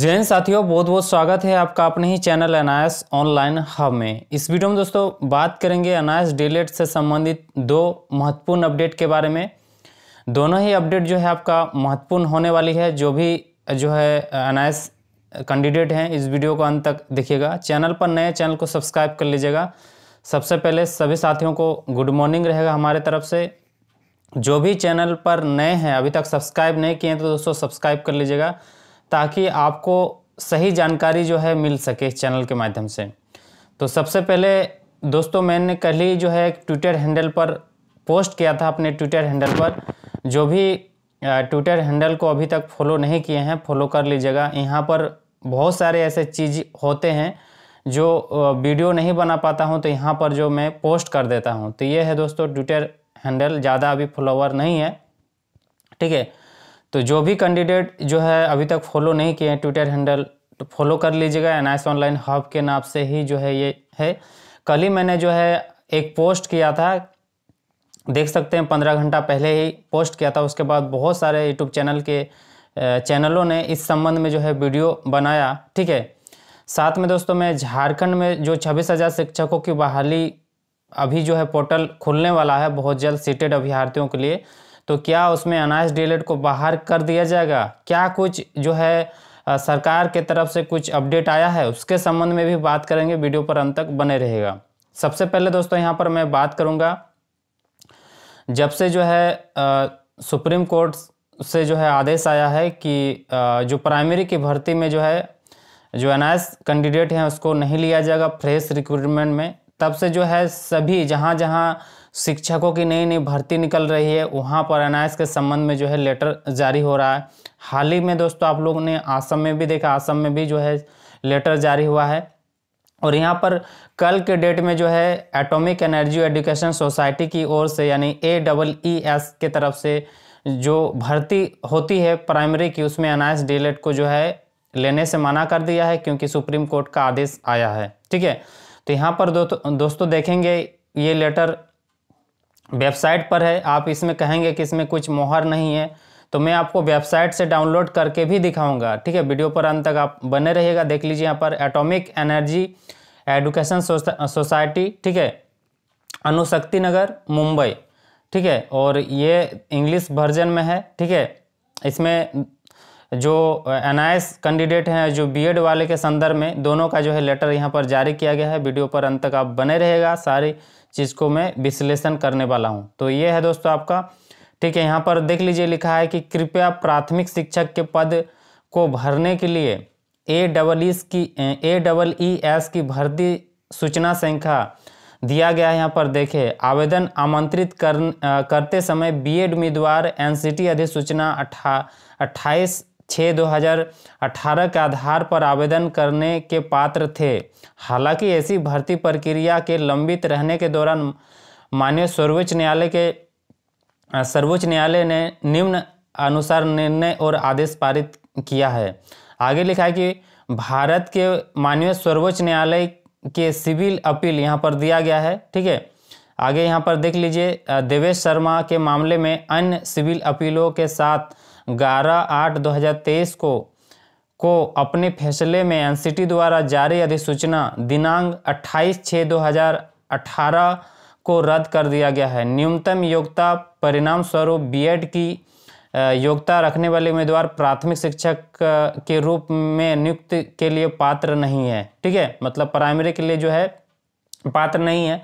जैन साथियों बहुत बहुत स्वागत है आपका अपने ही चैनल अनायस ऑनलाइन हब में इस वीडियो में दोस्तों बात करेंगे अनायस डेलेट से संबंधित दो महत्वपूर्ण अपडेट के बारे में दोनों ही अपडेट जो है आपका महत्वपूर्ण होने वाली है जो भी जो है अनायस कैंडिडेट हैं इस वीडियो को अंत तक देखिएगा चैनल पर नए चैनल को सब्सक्राइब कर लीजिएगा सबसे पहले सभी साथियों को गुड मॉर्निंग रहेगा हमारे तरफ से जो भी चैनल पर नए हैं अभी तक सब्सक्राइब नहीं किए हैं तो दोस्तों सब्सक्राइब कर लीजिएगा ताकि आपको सही जानकारी जो है मिल सके इस चैनल के माध्यम से तो सबसे पहले दोस्तों मैंने कल ही जो है ट्विटर हैंडल पर पोस्ट किया था अपने ट्विटर हैंडल पर जो भी ट्विटर हैंडल को अभी तक फॉलो नहीं किए हैं फॉलो कर लीजिएगा यहाँ पर बहुत सारे ऐसे चीज़ होते हैं जो वीडियो नहीं बना पाता हूँ तो यहाँ पर जो मैं पोस्ट कर देता हूँ तो ये है दोस्तों ट्विटर हैंडल ज़्यादा अभी फॉलोवर नहीं है ठीक है तो जो भी कैंडिडेट जो है अभी तक फॉलो नहीं किए हैं ट्विटर हैंडल तो फॉलो कर लीजिएगा एन ऑनलाइन हब के नाम से ही जो है ये है कल ही मैंने जो है एक पोस्ट किया था देख सकते हैं पंद्रह घंटा पहले ही पोस्ट किया था उसके बाद बहुत सारे यूट्यूब चैनल के चैनलों ने इस संबंध में जो है वीडियो बनाया ठीक है साथ में दोस्तों मैं झारखंड में जो छब्बीस हज़ार शिक्षकों की बहाली अभी जो है पोर्टल खुलने वाला है बहुत जल्द सीटेड अभ्यर्थियों के लिए तो क्या उसमें अनाज डीलेट को बाहर कर दिया जाएगा क्या कुछ जो है सरकार के तरफ से कुछ अपडेट आया है उसके संबंध में भी बात करेंगे वीडियो पर अंत तक बने रहेगा सबसे पहले दोस्तों यहाँ पर मैं बात करूँगा जब से जो है आ, सुप्रीम कोर्ट से जो है आदेश आया है कि आ, जो प्राइमरी की भर्ती में जो है जो अनाइस कैंडिडेट हैं उसको नहीं लिया जाएगा फ्रेश रिक्रूटमेंट में तब से जो है सभी जहाँ जहाँ शिक्षकों की नई नई भर्ती निकल रही है वहाँ पर एन के संबंध में जो है लेटर जारी हो रहा है हाल ही में दोस्तों आप लोगों ने आसम में भी देखा आसम में भी जो है लेटर जारी हुआ है और यहाँ पर कल के डेट में जो है एटॉमिक एनर्जी एडुकेशन सोसाइटी की ओर से यानी ए डबल ई एस के तरफ से जो भर्ती होती है प्राइमरी की उसमें अनाज डीलेट को जो है लेने से मना कर दिया है क्योंकि सुप्रीम कोर्ट का आदेश आया है ठीक है तो यहाँ पर दो, दोस्तों देखेंगे ये लेटर वेबसाइट पर है आप इसमें कहेंगे कि इसमें कुछ मोहर नहीं है तो मैं आपको वेबसाइट से डाउनलोड करके भी दिखाऊंगा ठीक है वीडियो पर अंत तक आप बने रहिएगा देख लीजिए यहाँ पर एटॉमिक एनर्जी एडुकेशन सोसाइटी ठीक है अनुशक्ति नगर मुंबई ठीक है और ये इंग्लिश वर्जन में है ठीक है इसमें जो एन कैंडिडेट हैं जो बीएड वाले के संदर्भ में दोनों का जो है लेटर यहाँ पर जारी किया गया है वीडियो पर अंत तक आप बने रहेगा सारी चीज़ को मैं विश्लेषण करने वाला हूँ तो ये है दोस्तों आपका ठीक है यहाँ पर देख लीजिए लिखा है कि कृपया प्राथमिक शिक्षक के पद को भरने के लिए ए डबल ई की ए डबल ई एस की भर्ती सूचना संख्या दिया गया है यहाँ पर देखें आवेदन आमंत्रित कर, करते समय बीएड उम्मीदवार एनसीटी अधिसूचना अट्ठा अट्ठाईस छः 2018 के आधार पर आवेदन करने के पात्र थे हालांकि ऐसी भर्ती प्रक्रिया के लंबित रहने के दौरान माननीय सर्वोच्च न्यायालय के सर्वोच्च न्यायालय ने निम्न अनुसार निर्णय और आदेश पारित किया है आगे लिखा है कि भारत के माननीय सर्वोच्च न्यायालय के सिविल अपील यहाँ पर दिया गया है ठीक है आगे यहाँ पर देख लीजिए देवेश शर्मा के मामले में अन्य सिविल अपीलों के साथ ग्यारह आठ तेईस को को अपने फैसले में एनसीटी द्वारा जारी अधिसूचना दिनांक अट्ठाईस छः अठारह को रद्द कर दिया गया है न्यूनतम योग्यता परिणाम स्वरूप बीएड की योग्यता रखने वाले उम्मीदवार प्राथमिक शिक्षक के रूप में नियुक्त के लिए पात्र नहीं है ठीक है मतलब प्राइमरी के लिए जो है पात्र नहीं है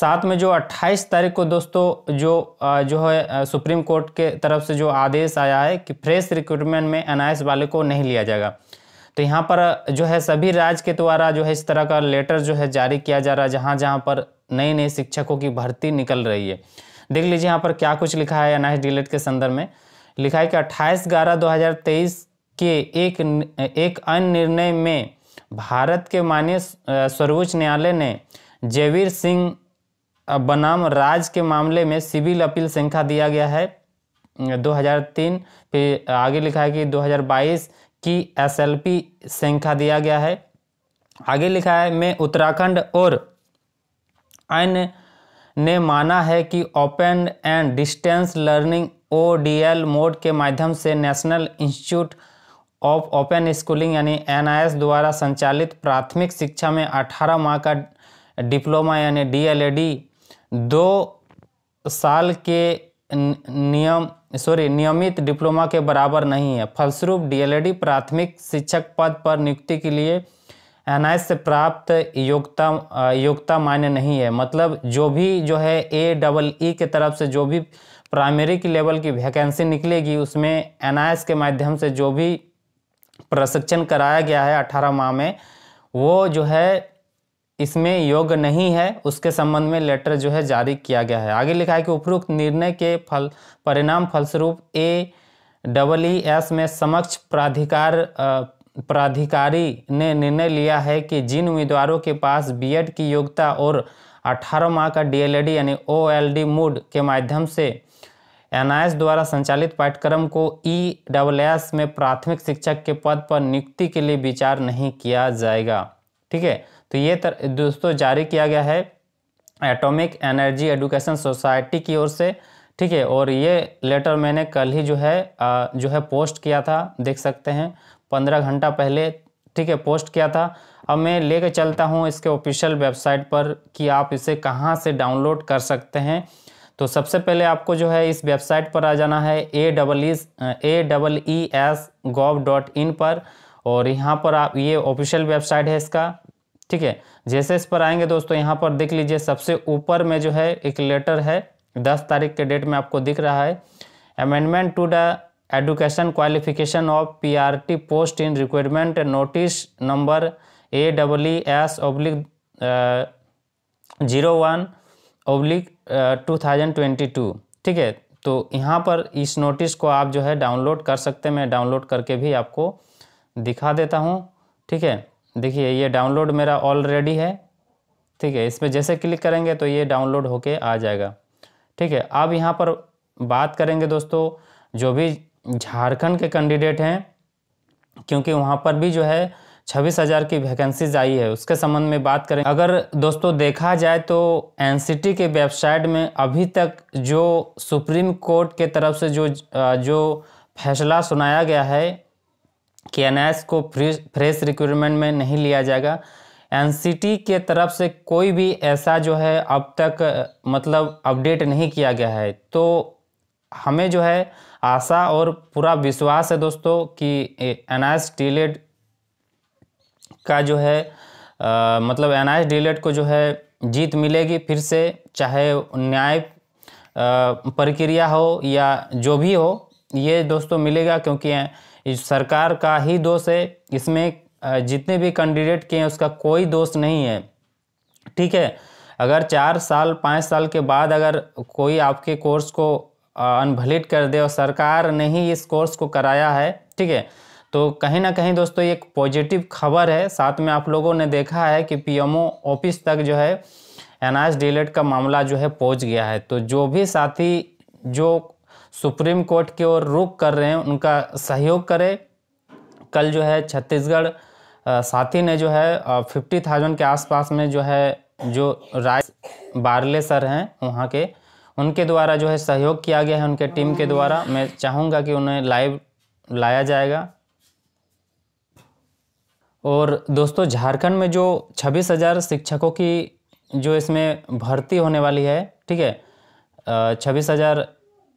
साथ में जो 28 तारीख को दोस्तों जो जो है सुप्रीम कोर्ट के तरफ से जो आदेश आया है कि फ्रेश रिक्रूटमेंट में एनआईएस वाले को नहीं लिया जाएगा तो यहाँ पर जो है सभी राज्य के द्वारा जो है इस तरह का लेटर जो है जारी किया जा रहा है जहाँ जहाँ पर नई नई शिक्षकों की भर्ती निकल रही है देख लीजिए यहाँ पर क्या कुछ लिखा है एनआईएस डिलेट के संदर्भ में लिखा है कि अट्ठाईस ग्यारह दो के एक एक अन्य निर्णय में भारत के माननीय सर्वोच्च न्यायालय ने जयवीर सिंह बनाम राज के मामले में सिविल अपील संख्या दिया गया है 2003 फिर आगे लिखा है कि 2022 की एसएलपी संख्या दिया गया है आगे लिखा है में उत्तराखंड और अन्य ने माना है कि open and distance learning O mode के माध्यम से national institute of open schooling यानी एन द्वारा संचालित प्राथमिक शिक्षा में 18 माह का डिप्लोमा यानी डी दो साल के नियम सॉरी नियमित डिप्लोमा के बराबर नहीं है फलस्वरूप डीएलएडी प्राथमिक शिक्षक पद पर नियुक्ति के लिए एन से प्राप्त योग्यता योग्यता मान्य नहीं है मतलब जो भी जो है ए डबल ई के तरफ से जो भी प्राइमरी की लेवल की वैकेंसी निकलेगी उसमें एन के माध्यम से जो भी प्रशिक्षण कराया गया है अठारह माह में वो जो है इसमें योग्य नहीं है उसके संबंध में लेटर जो है जारी किया गया है आगे लिखा है कि उपरोक्त निर्णय के फल परिणाम फलस्वरूप ए डबल ई एस में समक्ष प्राधिकार प्राधिकारी ने निर्णय लिया है कि जिन उम्मीदवारों के पास बीएड की योग्यता और 18 माह का डीएलएडी e यानी ओएलडी मूड के माध्यम से एनआईएस द्वारा संचालित पाठ्यक्रम को ई डबल एस में प्राथमिक शिक्षक के पद पर नियुक्ति के लिए विचार नहीं किया जाएगा ठीक है तो ये तर, दोस्तों जारी किया गया है एटॉमिक एनर्जी एडुकेशन सोसाइटी की ओर से ठीक है और ये लेटर मैंने कल ही जो है जो है पोस्ट किया था देख सकते हैं पंद्रह घंटा पहले ठीक है पोस्ट किया था अब मैं ले चलता हूँ इसके ऑफिशियल वेबसाइट पर कि आप इसे कहाँ से डाउनलोड कर सकते हैं तो सबसे पहले आपको जो है इस वेबसाइट पर आ जाना है A double E A double E S gov dot in पर और यहाँ पर आप ये ऑफिशियल वेबसाइट है इसका ठीक है जैसे इस पर आएंगे दोस्तों यहाँ पर देख लीजिए सबसे ऊपर में जो है एक लेटर है दस तारीख के डेट में आपको दिख रहा है amendment to the education qualification of PRT post in requirement notice number A double E S oblique zero one oblique two thousand twenty two ठीक है तो यहाँ पर इस नोटिस को आप जो है डाउनलोड कर सकते हैं मैं डाउनलोड करके भी आपको दिखा देता हूँ ठीक है देखिए ये डाउनलोड मेरा ऑलरेडी है ठीक है इसमें जैसे क्लिक करेंगे तो ये डाउनलोड होके आ जाएगा ठीक है अब यहाँ पर बात करेंगे दोस्तों जो भी झारखंड के कैंडिडेट हैं क्योंकि वहाँ पर भी जो है छब्बीस हज़ार की वैकेंसीज आई है उसके संबंध में बात करें अगर दोस्तों देखा जाए तो एन के वेबसाइट में अभी तक जो सुप्रीम कोर्ट के तरफ से जो जो फैसला सुनाया गया है कि एनआईएस को फ्रेश रिक्रूटमेंट में नहीं लिया जाएगा एनसीटी के तरफ से कोई भी ऐसा जो है अब तक मतलब अपडेट नहीं किया गया है तो हमें जो है आशा और पूरा विश्वास है दोस्तों कि एनआईएस डिलेट का जो है आ, मतलब एनआईएस डिलेट को जो है जीत मिलेगी फिर से चाहे न्याय प्रक्रिया हो या जो भी हो ये दोस्तों मिलेगा क्योंकि इस सरकार का ही दोष है इसमें जितने भी कैंडिडेट के हैं उसका कोई दोष नहीं है ठीक है अगर चार साल पाँच साल के बाद अगर कोई आपके कोर्स को अनभलिट कर दे और सरकार ने ही इस कोर्स को कराया है ठीक है तो कहीं ना कहीं दोस्तों एक पॉजिटिव खबर है साथ में आप लोगों ने देखा है कि पीएमओ ऑफिस तक जो है एन डिलेट का मामला जो है पहुंच गया है तो जो भी साथी जो सुप्रीम कोर्ट की ओर रुख कर रहे हैं उनका सहयोग करें कल जो है छत्तीसगढ़ साथी ने जो है फिफ्टी थाउजेंड के आसपास में जो है जो राय बारले सर हैं वहाँ के उनके द्वारा जो है सहयोग किया गया है उनके टीम के द्वारा मैं चाहूँगा कि उन्हें लाइव लाया जाएगा और दोस्तों झारखंड में जो छब्बीस हज़ार शिक्षकों की जो इसमें भर्ती होने वाली है ठीक है छब्बीस हज़ार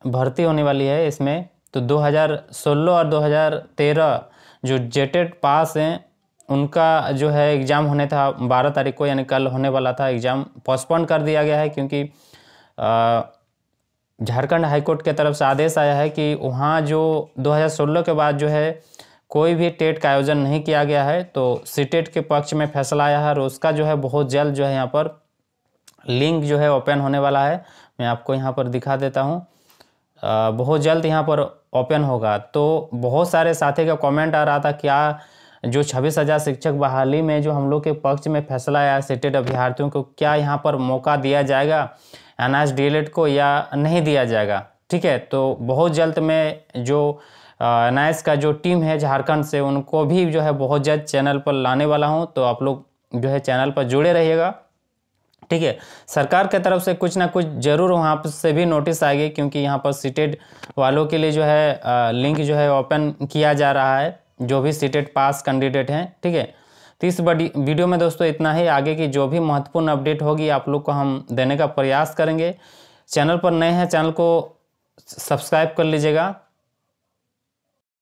भर्ती होने वाली है इसमें तो 2016 और 2013 जो जेटेड पास हैं उनका जो है एग्ज़ाम होने था 12 तारीख को यानी कल होने वाला था एग्ज़ाम पोस्टपोन कर दिया गया है क्योंकि झारखंड हाईकोर्ट के तरफ से आदेश आया है कि वहाँ जो 2016 के बाद जो है कोई भी टेट का आयोजन नहीं किया गया है तो सी टेट के पक्ष में फैसला आया है और उसका जो है बहुत जल्द जो है यहाँ पर लिंक जो है ओपन होने वाला है मैं आपको यहाँ पर दिखा देता हूँ बहुत जल्द यहाँ पर ओपन होगा तो बहुत सारे साथी का कमेंट आ रहा था क्या जो छब्बीस हज़ार शिक्षक बहाली में जो हम लोग के पक्ष में फैसला आया सीटेट अभ्यर्थियों को क्या यहाँ पर मौका दिया जाएगा एन एस डी को या नहीं दिया जाएगा ठीक है तो बहुत जल्द में जो एन का जो टीम है झारखंड से उनको भी जो है बहुत जल्द चैनल पर लाने वाला हूँ तो आप लोग जो है चैनल पर जुड़े रहिएगा ठीक है सरकार के तरफ से कुछ ना कुछ ज़रूर वहाँ पर से भी नोटिस आएगी क्योंकि यहाँ पर सीटेड वालों के लिए जो है लिंक जो है ओपन किया जा रहा है जो भी सीटेड पास कैंडिडेट हैं ठीक है तो इस बड़ी वीडियो में दोस्तों इतना ही आगे की जो भी महत्वपूर्ण अपडेट होगी आप लोग को हम देने का प्रयास करेंगे चैनल पर नए हैं चैनल को सब्सक्राइब कर लीजिएगा